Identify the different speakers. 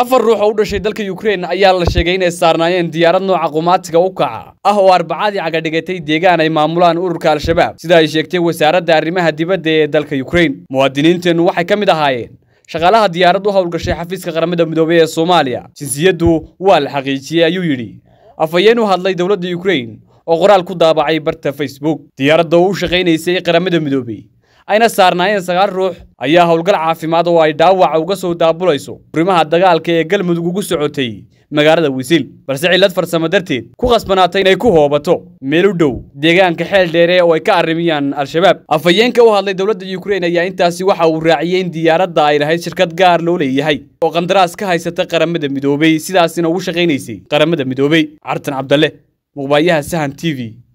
Speaker 1: afar ruux oo u dhashay dalka ukrein ayaa la sheegay inay saarnaayeen diyaarad nooca qumaatiga u kaca ah oo arbacadii cagadhigatay deegaan ay maamulaan ururka al-shabaab sida ay sheegtay wasaaradda arrimaha dibadda ee dalka ukrein muwaadiniinteennu waxay ka mid ahaayeen shaqaalaha diyaarad u howlgashay xafiiska qaramada midoobey ee soomaaliya jinsiyaddu waa la xaqiijiyey ayuu yidhi afhayeenu hadlay dowladda ukrein oo qoraal ku daabacay barta facebook diyaaradda oo u shaqaynaysay qaramada midoobey ayna saarnaayeen sagaal ruux ayaa howlgal caafimaad oo ay dhaawaca uga soo daabulayso furimaha dagaalka ee galmudug ugu socotay magaalada wisiil balse cillad farsamo darteed ku khasbanaatay inay ku hoobato meel u dhow deegaanka xeel dheere oo ay ka arrimiyaan al-shabaab afhayeenka u hadlay dowladda yukrain ayaa intaasi waxa uu raaciyey in diyaaradda ay lahayd shirkad gaar loo leeyahay oo qandaraas ka haysata qaramada midoobey sidaasina ugu shaqaynaysay qaramada midoobey cartan cabdalle muqbaayaha
Speaker 2: sahan t v